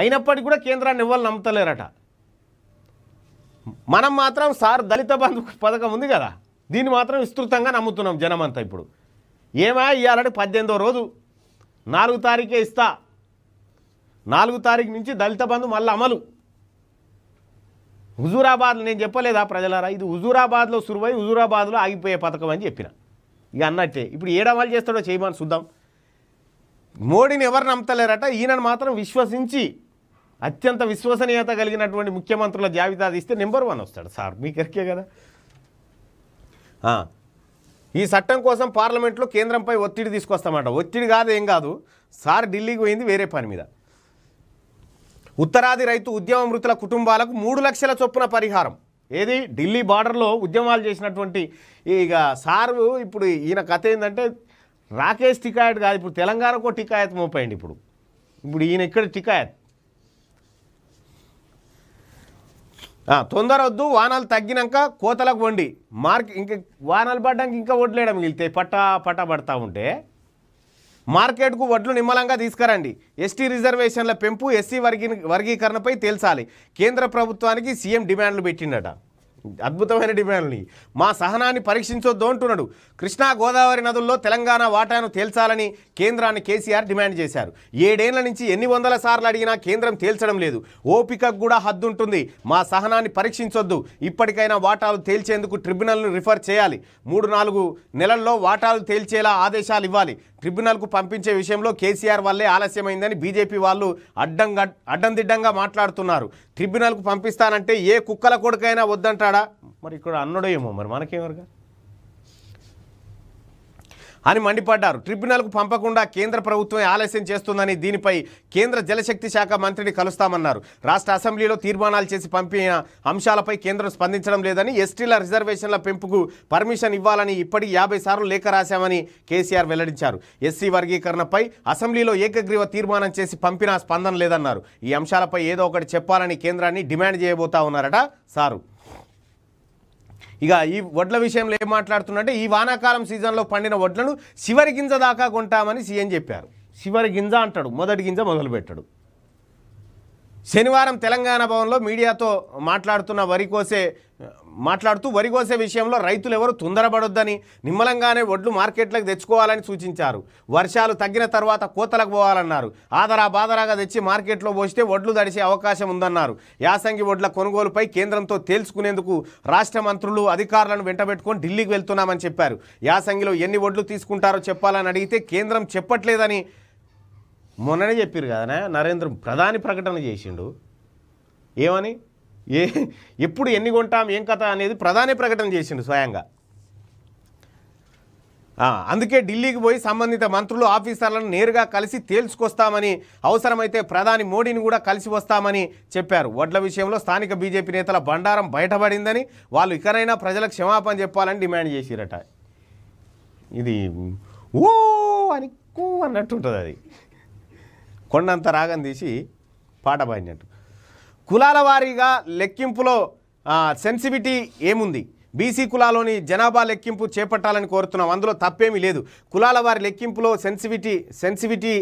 అయినప్పటికీ కూడా కేంద్రాన్ని ఇవ్వాలని నమ్ముతలేరట మనం మాత్రం సార్ దళిత బంధు పథకం ఉంది కదా దీన్ని మాత్రం విస్తృతంగా నమ్ముతున్నాం జనమంతా ఇప్పుడు ఏమా ఇవ్వాలంటే పద్దెనిమిదో రోజు నాలుగు తారీఖే ఇస్తా నాలుగు తారీఖు నుంచి దళిత బంధు మళ్ళీ అమలు హుజూరాబాద్ నేను చెప్పలేదా ప్రజలారా ఇది హుజూరాబాద్లో సురువై హుజూరాబాద్లో ఆగిపోయే పథకం అని చెప్పిన ఇక అన్నట్టే ఇప్పుడు ఏడవాళ్ళు చేస్తాడో చేయమని చూద్దాం మోడీని ఎవరు నమ్ముతలేరట ఈయనను మాత్రం విశ్వసించి అత్యంత విశ్వసనీయత కలిగినటువంటి ముఖ్యమంత్రుల జాబితా తీస్తే నెంబర్ వన్ వస్తాడు సార్ కరికే కదా ఈ చట్టం కోసం పార్లమెంట్లో కేంద్రంపై ఒత్తిడి తీసుకొస్తామంట ఒత్తిడి కాదు ఏం కాదు సార్ ఢిల్లీకి పోయింది వేరే పని మీద ఉత్తరాది రైతు ఉద్యమ మృతుల కుటుంబాలకు మూడు లక్షల చొప్పున పరిహారం ఏది ఢిల్లీ బార్డర్లో ఉద్యమాలు చేసినటువంటి ఇక సారు ఇప్పుడు ఈయన కథ ఏంటంటే రాకేష్ టికాయత్ కాదు ఇప్పుడు తెలంగాణకు టికాయత్ మోపోయండి ఇప్పుడు ఇప్పుడు ఈయన ఇక్కడ టికాయత్ తొందర వద్దు వానాలు తగ్గినాక కోతలకు వండి మార్క్ ఇంకా వానాలు పడ్డానికి ఇంకా వడ్లేయడం మిగిలితే పట్ట పట్ట పడతా ఉంటే మార్కెట్కు వడ్లు నిమ్మలంగా తీసుకురండి ఎస్టీ రిజర్వేషన్ల పెంపు ఎస్సీ వర్గీ వర్గీకరణపై తేల్చాలి కేంద్ర ప్రభుత్వానికి సీఎం డిమాండ్లు పెట్టిండట అద్భుతమైన డిమాండ్ని మా సహనాన్ని పరీక్షించొద్దు అంటున్నాడు కృష్ణా గోదావరి నదుల్లో తెలంగాణ వాటాను తేల్చాలని కేంద్రాన్ని కేసీఆర్ డిమాండ్ చేశారు ఏడేళ్ల నుంచి ఎన్ని వందల సార్లు అడిగినా కేంద్రం తేల్చడం లేదు ఓపికకు కూడా హద్దుంటుంది మా సహనాన్ని పరీక్షించొద్దు ఇప్పటికైనా వాటాలు తేల్చేందుకు ట్రిబ్యునల్ను రిఫర్ చేయాలి మూడు నాలుగు నెలల్లో వాటాలు తేల్చేలా ఆదేశాలు ఇవ్వాలి ట్రిబ్యునల్కు పంపించే విషయంలో కేసీఆర్ వల్లే ఆలస్యమైందని బీజేపీ వాళ్ళు అడ్డంగా అడ్డందిడ్డంగా మాట్లాడుతున్నారు ట్రిబ్యునల్కు పంపిస్తానంటే ఏ కుక్కల కొడుకైనా వద్దంటాడా మరి ఇక్కడ ఏమో మరి మనకేమరుగా అని మండిపడ్డారు ట్రిబ్యునల్కు పంపకుండా కేంద్ర ప్రభుత్వం ఆలస్యం చేస్తుందని దీనిపై కేంద్ర జలశక్తి శాఖ మంత్రిని కలుస్తామన్నారు రాష్ట్ర అసెంబ్లీలో తీర్మానాలు చేసి పంపిన అంశాలపై కేంద్రం స్పందించడం లేదని ఎస్టీల రిజర్వేషన్ల పెంపుకు పర్మిషన్ ఇవ్వాలని ఇప్పటికి యాభై సార్లు లేఖ రాశామని కేసీఆర్ వెల్లడించారు ఎస్సీ వర్గీకరణపై అసెంబ్లీలో ఏకగ్రీవ తీర్మానం చేసి పంపినా స్పందన లేదన్నారు ఈ అంశాలపై ఏదో ఒకటి చెప్పాలని కేంద్రాన్ని డిమాండ్ చేయబోతా ఉన్నారట సారు ఇక ఈ వడ్ల విషయంలో ఏం మాట్లాడుతున్నట్టే ఈ వానాకాలం సీజన్లో పండిన వడ్లను చివరి గింజ దాకా కొంటామని సీఎం చెప్పారు చివరి గింజ అంటాడు మొదటి గింజ మొదలుపెట్టాడు శనివారం తెలంగాణ భవన్లో మీడియాతో మాట్లాడుతున్న వరి కోసే మాట్లాడుతూ వరి కోసే విషయంలో రైతులు ఎవరు తొందరపడొద్దని నిమ్మలంగానే వడ్లు మార్కెట్లకు తెచ్చుకోవాలని సూచించారు వర్షాలు తగ్గిన తర్వాత కోతలకు పోవాలన్నారు ఆదరా బాదరాగా తెచ్చి మార్కెట్లో పోస్తే వడ్లు దడిసే అవకాశం ఉందన్నారు యాసంగి వడ్ల కొనుగోలుపై కేంద్రంతో తేల్చుకునేందుకు రాష్ట్ర మంత్రులు అధికారులను వెంటబెట్టుకొని ఢిల్లీకి వెళ్తున్నామని చెప్పారు యాసంగిలో ఎన్ని వడ్లు తీసుకుంటారో చెప్పాలని అడిగితే కేంద్రం చెప్పట్లేదని మొన్ననే చెప్పారు కదా నరేంద్ర ప్రధాని ప్రకటన చేసిండు ఏమని ఏ ఎప్పుడు ఎన్ని కొంటాం ఏం కథ అనేది ప్రధాని ప్రకటన చేసిండు స్వయంగా అందుకే ఢిల్లీకి పోయి సంబంధిత మంత్రులు ఆఫీసర్లను నేరుగా కలిసి తేల్చుకొస్తామని అవసరమైతే ప్రధాని మోడీని కూడా కలిసి వస్తామని చెప్పారు వడ్ల విషయంలో స్థానిక బీజేపీ నేతల బండారం బయటపడిందని వాళ్ళు ఇకనైనా ప్రజలకు క్షమాపణ చెప్పాలని డిమాండ్ చేసిరట ఇది ఓ అని అన్నట్టు ఉంటుంది అది కొండంత రాగం తీసి పాట పాడినట్టు కులాల వారీగా లెక్కింపులో సెన్సిటివిటీ ఏముంది బీసీ కులాలోని జనాభా లెక్కింపు చేపట్టాలని కోరుతున్నాం అందులో తప్పేమీ లేదు కులాల వారి లెక్కింపులో సెన్సిటివిటీ సెన్సిటివిటీ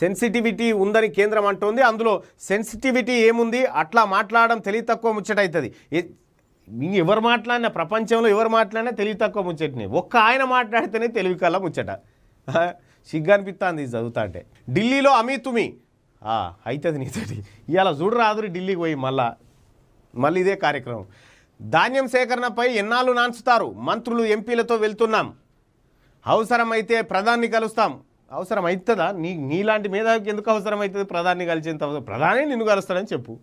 సెన్సిటివిటీ ఉందని కేంద్రం అంటోంది అందులో సెన్సిటివిటీ ఏముంది అట్లా మాట్లాడడం తెలివి తక్కువ ముచ్చటవుతుంది ఎవరు మాట్లాడినా ప్రపంచంలో ఎవరు మాట్లాడినా తెలివి తక్కువ ముచ్చటనే ఒక్క ఆయన మాట్లాడితేనే తెలివి కల్లా ముచ్చట సిగ్గు అనిపిస్తుంది చదువుతా అంటే ఢిల్లీలో అమీతుమి తుమి అవుతుంది నీతోటి ఇవాళ చూడు రాదు ఢిల్లీకి పోయి మళ్ళా మళ్ళీ ఇదే కార్యక్రమం ధాన్యం సేకరణపై ఎన్నాళ్ళు నాన్చుతారు మంత్రులు ఎంపీలతో వెళ్తున్నాం అవసరమైతే ప్రధాన్ని కలుస్తాం అవసరం అవుతుందా నీ నీలాంటి మేధావికి ఎందుకు అవసరం అవుతుంది ప్రధాన్ని కలిసేంత ప్రధాని నిన్ను కలుస్తానని చెప్పు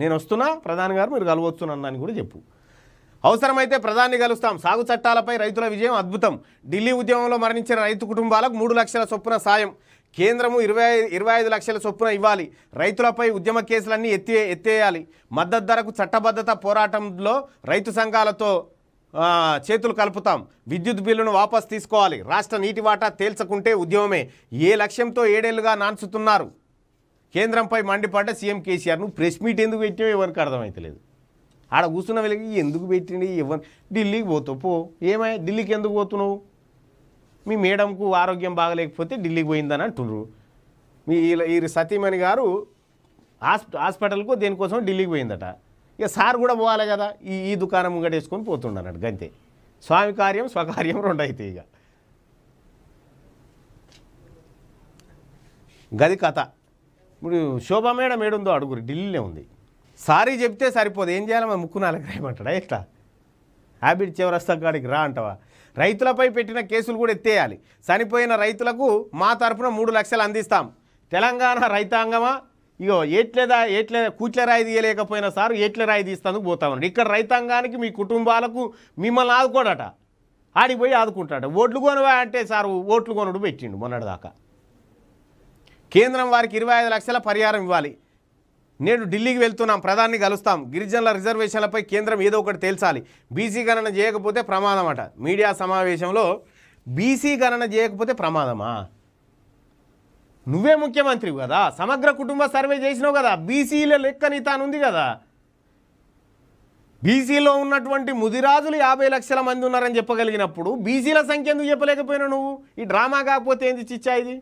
నేను వస్తున్నా ప్రధాని గారు మీరు అని కూడా చెప్పు అవసరమైతే ప్రధాని కలుస్తాం సాగు చట్టాలపై రైతుల విజయం అద్భుతం ఢిల్లీ ఉద్యమంలో మరణించిన రైతు కుటుంబాలకు మూడు లక్షల చొప్పున సాయం కేంద్రము ఇరవై ఇరవై ఐదు లక్షల చొప్పున ఇవ్వాలి రైతులపై ఉద్యమ కేసులన్నీ ఎత్తి ఎత్తేయాలి మద్దతు ధరకు చట్టబద్ధత పోరాటంలో రైతు సంఘాలతో చేతులు కలుపుతాం విద్యుత్ బిల్లును వాపస్ తీసుకోవాలి రాష్ట్ర నీటి వాటా తేల్చకుంటే ఉద్యమమే ఏ లక్ష్యంతో ఏడేళ్లుగా నాన్చుతున్నారు కేంద్రంపై మండిపడ్డ సీఎం కేసీఆర్ను ప్రెస్ మీట్ ఎందుకు పెట్టినా ఎవరికి అర్థమవుతలేదు ఆడ కూర్చున్న వెళ్ళకి ఎందుకు పెట్టింది ఎవరు ఢిల్లీకి పోతావు పో ఏమై ఢిల్లీకి ఎందుకు పోతున్నావు మీ మేడంకు ఆరోగ్యం బాగలేకపోతే ఢిల్లీకి పోయిందని అంటున్నారు మీ ఈ సతీమణి గారు హాస్ప హాస్పిటల్కు దేనికోసం ఢిల్లీకి పోయిందట ఇక సార్ కూడా పోవాలి కదా ఈ ఈ దుకాణం గడేసుకొని పోతుండన్నాడు గంతే స్వామి కార్యం స్వకార్యం రెండు అయితే ఇక గది కథ ఇప్పుడు శోభా మేడం ఏడుందో అడుగురు ఢిల్లీలో ఉంది సారీ చెప్తే సరిపోదు ఏం చేయాలి మన ముక్కు నాలుగు రాయమంటాడా ఎట్లా హ్యాబిట్ చివరస్తా కాడికి రా అంటవా రైతులపై పెట్టిన కేసులు కూడా ఎత్తేయాలి చనిపోయిన రైతులకు మా తరఫున మూడు లక్షలు అందిస్తాం తెలంగాణ రైతాంగమా ఇగో ఏట్లేదా ఏట్లే కూట్ల రాయి తీయలేకపోయినా సార్ ఏట్ల రాయి తీస్తానికి పోతా ఉన్నాడు ఇక్కడ రైతాంగానికి మీ కుటుంబాలకు మిమ్మల్ని ఆదుకోడట ఆడిపోయి ఆదుకుంటాడు ఓట్లు కొనవా అంటే సార్ ఓట్లు కొనుడు పెట్టిండు మొన్నటిదాకా కేంద్రం వారికి ఇరవై ఐదు లక్షల పరిహారం ఇవ్వాలి నేడు ఢిల్లీకి వెళ్తున్నాం ప్రధాని కలుస్తాం గిరిజనుల రిజర్వేషన్లపై కేంద్రం ఏదో ఒకటి తేల్చాలి బీసీ గణన చేయకపోతే ప్రమాదం అట మీడియా సమావేశంలో బీసీ గణన చేయకపోతే ప్రమాదమా నువ్వే ముఖ్యమంత్రివి కదా సమగ్ర కుటుంబ సర్వే చేసినావు కదా బీసీల లెక్క నీ తానుంది కదా బీసీలో ఉన్నటువంటి ముదిరాజులు యాభై లక్షల మంది ఉన్నారని చెప్పగలిగినప్పుడు బీసీల సంఖ్య ఎందుకు చెప్పలేకపోయినా నువ్వు ఈ డ్రామా కాకపోతే ఏంది చిచ్చా ఇది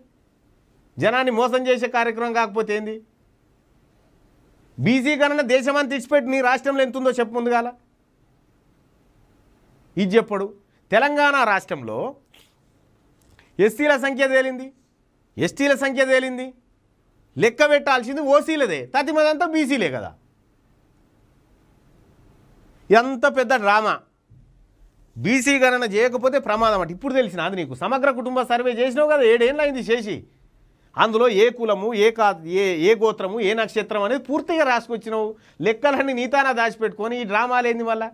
జనాన్ని మోసం చేసే కార్యక్రమం కాకపోతే ఏంది బీసీ గణన దేశమని తెచ్చిపెట్టి నీ రాష్ట్రంలో ఎంత ఉందో చెప్పు ముందుగాల ఇది చెప్పడు తెలంగాణ రాష్ట్రంలో ఎస్సీల సంఖ్య తేలింది ఎస్టీల సంఖ్య తేలింది లెక్క పెట్టాల్సింది ఓసీలదే తతిమదంతా బీసీలే కదా ఎంత పెద్ద డ్రామా బీసీ గణన చేయకపోతే ప్రమాదం అంటే ఇప్పుడు తెలిసిన అది నీకు సమగ్ర కుటుంబ సర్వే చేసినావు కదా ఏడేళ్ళు అయింది చేసి అందులో ఏ కులము ఏ కా ఏ ఏ గోత్రము ఏ నక్షత్రం అనేది పూర్తిగా రాసుకొచ్చినావు లెక్కలన్నీ నీతానా దాచిపెట్టుకొని ఈ ఏంది మళ్ళా